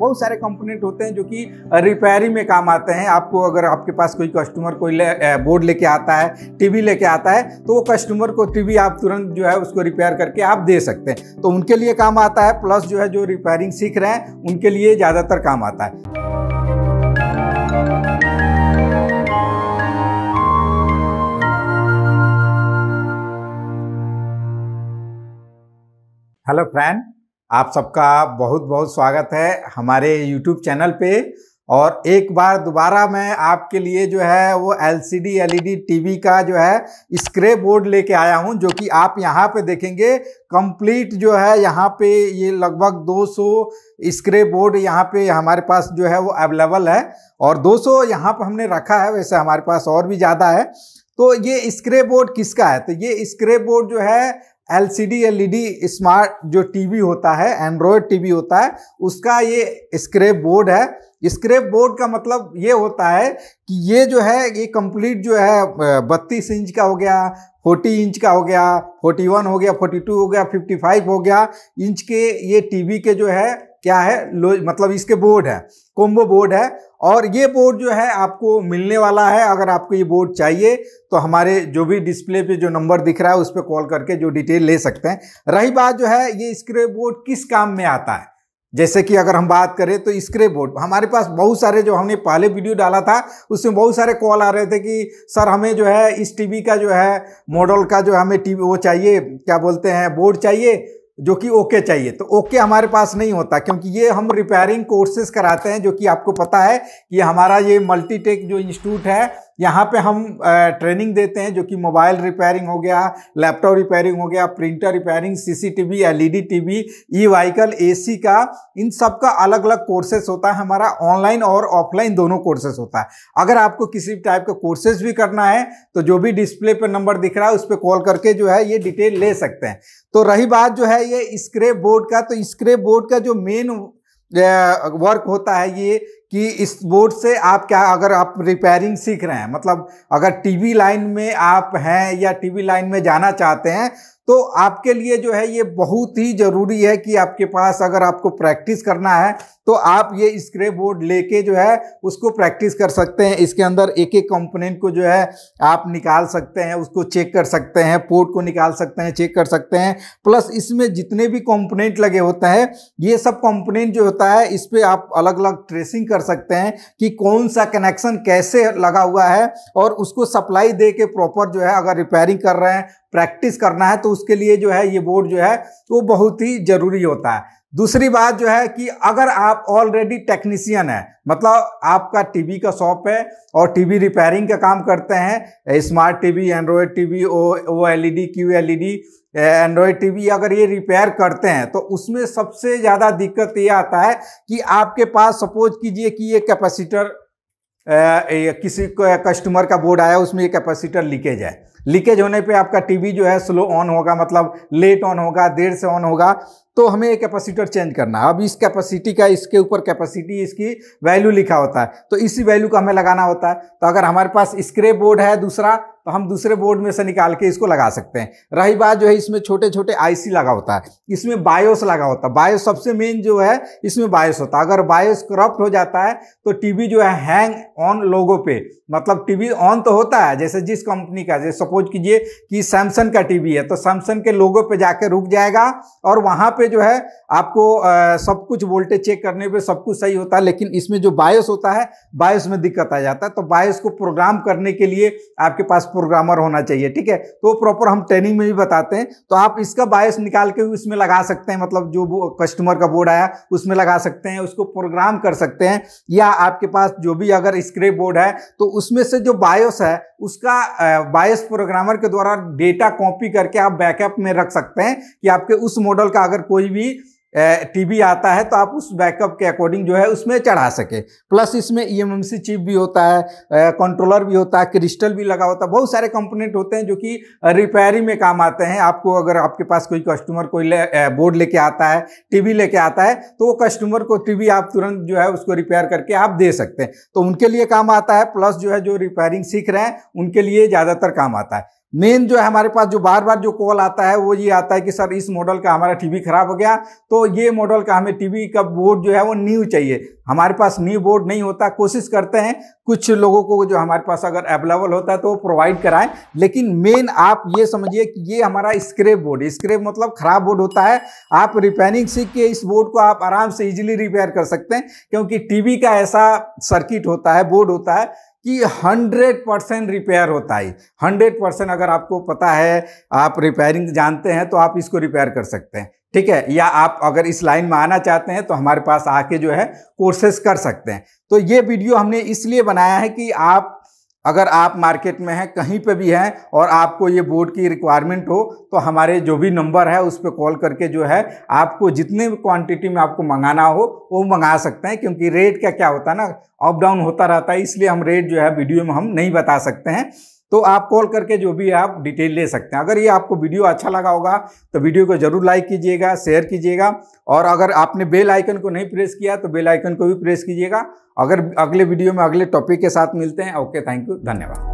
बहुत सारे कंपोनेंट होते हैं जो कि रिपेयरिंग में काम आते हैं आपको अगर आपके पास कोई कस्टमर कोई ले, बोर्ड लेके आता है टीवी लेके आता है तो वो कस्टमर को टीवी आप तुरंत जो है उसको रिपेयर करके आप दे सकते हैं तो उनके लिए काम आता है प्लस जो है जो रिपेयरिंग सीख रहे हैं उनके लिए ज़्यादातर काम आता है हेलो फ्रेंड आप सबका बहुत बहुत स्वागत है हमारे यूट्यूब चैनल पे और एक बार दोबारा मैं आपके लिए जो है वो एलसीडी एलईडी टीवी का जो है स्क्रे बोर्ड लेके आया हूँ जो कि आप यहाँ पे देखेंगे कंप्लीट जो है यहाँ पे ये लगभग 200 स्क्रे बोर्ड यहाँ पे हमारे पास जो है वो अवेलेबल है और 200 यहाँ पर हमने रखा है वैसे हमारे पास और भी ज़्यादा है तो ये स्क्रे बोर्ड किसका है तो ये स्क्रे बोर्ड जो है L C D L E D smart जो टीवी होता है एंड्रॉयड टीवी होता है उसका ये स्क्रेप बोर्ड है स्क्रेप बोर्ड का मतलब ये होता है कि ये जो है ये कंप्लीट जो है बत्तीस इंच का हो गया फोर्टी इंच का हो गया फोर्टी वन हो गया फोर्टी टू हो गया फिफ्टी फाइव हो गया इंच के ये टीवी के जो है क्या है लो मतलब इसके बोर्ड है कोम्बो बोर्ड है और ये बोर्ड जो है आपको मिलने वाला है अगर आपको ये बोर्ड चाहिए तो हमारे जो भी डिस्प्ले पे जो नंबर दिख रहा है उस पर कॉल करके जो डिटेल ले सकते हैं रही बात जो है ये स्क्रे बोर्ड किस काम में आता है जैसे कि अगर हम बात करें तो स्क्रे बोर्ड हमारे पास बहुत सारे जो हमने पहले वीडियो डाला था उसमें बहुत सारे कॉल आ रहे थे कि सर हमें जो है इस टीवी का जो है मॉडल का जो हमें टीवी वो चाहिए क्या बोलते हैं बोर्ड चाहिए जो कि ओके चाहिए तो ओके हमारे पास नहीं होता क्योंकि ये हम रिपेयरिंग कोर्सेज कराते हैं जो कि आपको पता है कि हमारा ये मल्टीटेक जो इंस्टीट्यूट है यहाँ पे हम ट्रेनिंग देते हैं जो कि मोबाइल रिपेयरिंग हो गया लैपटॉप रिपेयरिंग हो गया printer repairing CCTV LED TV e vehicle AC का इन सब का अलग अलग कोर्सेस होता है हमारा ऑनलाइन और ऑफलाइन दोनों कोर्सेस होता है अगर आपको किसी टाइप का कोर्सेज भी करना है तो जो भी डिस्प्ले पर नंबर दिख रहा है उस पर कॉल करके जो है ये डिटेल ले सकते हैं तो रही बात जो है ये स्क्रेप बोर्ड का तो स्क्रेप बोर्ड का जो मेन वर्क होता है ये कि इस बोर्ड से आप क्या अगर आप रिपेयरिंग सीख रहे हैं मतलब अगर टीवी लाइन में आप हैं या टीवी लाइन में जाना चाहते हैं तो आपके लिए जो है ये बहुत ही ज़रूरी है कि आपके पास अगर आपको प्रैक्टिस करना है तो आप ये स्क्रे बोर्ड लेके जो है उसको प्रैक्टिस कर सकते हैं इसके अंदर एक एक कंपोनेंट को जो है आप निकाल सकते हैं उसको चेक कर सकते हैं पोर्ट को निकाल सकते हैं चेक कर सकते हैं प्लस इसमें जितने भी कंपोनेंट लगे होते हैं ये सब कंपोनेंट जो होता है इस पर आप अलग अलग ट्रेसिंग कर सकते हैं कि कौन सा कनेक्शन कैसे लगा हुआ है और उसको सप्लाई दे के प्रॉपर जो है अगर रिपेयरिंग कर रहे हैं प्रैक्टिस करना है तो उसके लिए जो है ये बोर्ड जो है वो बहुत ही जरूरी होता है दूसरी बात जो है कि अगर आप ऑलरेडी टेक्नीशियन है मतलब आपका टीवी का शॉप है और टीवी रिपेयरिंग का काम करते हैं smart TV Android TV O O D Q D Android TV अगर ये रिपेयर करते हैं तो उसमें सबसे ज़्यादा दिक्कत ये आता है कि आपके पास सपोज कीजिए कि ये कैपेसिटर किसी कस्टमर का बोर्ड आया उसमें ये कैपेसिटर लीकेज है लीकेज होने पे आपका टीवी जो है स्लो ऑन होगा मतलब लेट ऑन होगा देर से ऑन होगा तो हमें ये कैपेसिटर चेंज करना है अब इस कैपेसिटी का इसके ऊपर कैपेसिटी इसकी वैल्यू लिखा होता है तो इसी वैल्यू का हमें लगाना होता है तो अगर हमारे पास स्क्रेप बोर्ड है दूसरा तो हम दूसरे बोर्ड में से निकाल के इसको लगा सकते हैं रही बात जो है इसमें छोटे छोटे आईसी लगा होता है इसमें बायोस लगा होता है बायोस सबसे मेन जो है इसमें बायोस होता है अगर बायोस करप्ट हो जाता है तो टीवी जो है हैंग ऑन लोगों पे मतलब टीवी ऑन तो होता है जैसे जिस कंपनी का जैसे सपोज कीजिए कि सैमसंग का टी है तो सैमसंग के लोगों पर जाकर रुक जाएगा और वहाँ पर जो है आपको सब कुछ वोल्टेज चेक करने पर सब कुछ सही होता है लेकिन इसमें जो बायोस होता है बायोस में दिक्कत आ जाता है तो बायोस को प्रोग्राम करने के लिए आपके पास प्रोग्रामर होना चाहिए ठीक है तो प्रॉपर हम ट्रेनिंग में भी बताते हैं तो आप इसका बायस निकाल के उसमें लगा सकते हैं मतलब जो कस्टमर का बोर्ड आया उसमें लगा सकते हैं उसको प्रोग्राम कर सकते हैं या आपके पास जो भी अगर स्क्रेप बोर्ड है तो उसमें से जो बायोस है उसका बायस प्रोग्रामर के द्वारा डेटा कॉपी करके आप बैकअप में रख सकते हैं कि आपके उस मॉडल का अगर कोई भी टीवी आता है तो आप उस बैकअप के अकॉर्डिंग जो है उसमें चढ़ा सके प्लस इसमें ईएमएमसी e चिप भी होता है कंट्रोलर भी होता है क्रिस्टल भी लगा होता है बहुत सारे कंपोनेंट होते हैं जो कि रिपेयरिंग में काम आते हैं आपको अगर आपके पास कोई कस्टमर कोई ले, बोर्ड लेके आता है टीवी लेके आता है तो वो कस्टमर को टी आप तुरंत जो है उसको रिपेयर करके आप दे सकते हैं तो उनके लिए काम आता है प्लस जो है जो रिपेयरिंग सीख रहे हैं उनके लिए ज़्यादातर काम आता है मेन जो है हमारे पास जो बार बार जो कॉल आता है वो ये आता है कि सर इस मॉडल का हमारा टीवी खराब हो गया तो ये मॉडल का हमें टीवी का बोर्ड जो है वो न्यू चाहिए हमारे पास न्यू बोर्ड नहीं होता कोशिश करते हैं कुछ लोगों को जो हमारे पास अगर अवेलेबल होता है तो वो प्रोवाइड कराएं लेकिन मेन आप ये समझिए कि ये हमारा स्क्रेप बोर्ड स्क्रेप मतलब खराब बोर्ड होता है आप रिपेयरिंग सीख के इस बोर्ड को आप आराम से इजीली रिपेयर कर सकते हैं क्योंकि टीवी का ऐसा सर्किट होता है बोर्ड होता है कि 100 परसेंट रिपेयर होता है 100 परसेंट अगर आपको पता है आप रिपेयरिंग जानते हैं तो आप इसको रिपेयर कर सकते हैं ठीक है या आप अगर इस लाइन में आना चाहते हैं तो हमारे पास आके जो है कोर्सेस कर सकते हैं तो ये वीडियो हमने इसलिए बनाया है कि आप अगर आप मार्केट में हैं कहीं पे भी हैं और आपको ये बोर्ड की रिक्वायरमेंट हो तो हमारे जो भी नंबर है उस पर कॉल करके जो है आपको जितने भी क्वांटिटी में आपको मंगाना हो वो मंगा सकते हैं क्योंकि रेट का क्या होता है ना अप डाउन होता रहता है इसलिए हम रेट जो है वीडियो में हम नहीं बता सकते हैं तो आप कॉल करके जो भी आप डिटेल ले सकते हैं अगर ये आपको वीडियो अच्छा लगा होगा तो वीडियो को जरूर लाइक कीजिएगा शेयर कीजिएगा और अगर आपने बेल आइकन को नहीं प्रेस किया तो बेल आइकन को भी प्रेस कीजिएगा अगर अगले वीडियो में अगले टॉपिक के साथ मिलते हैं ओके थैंक यू धन्यवाद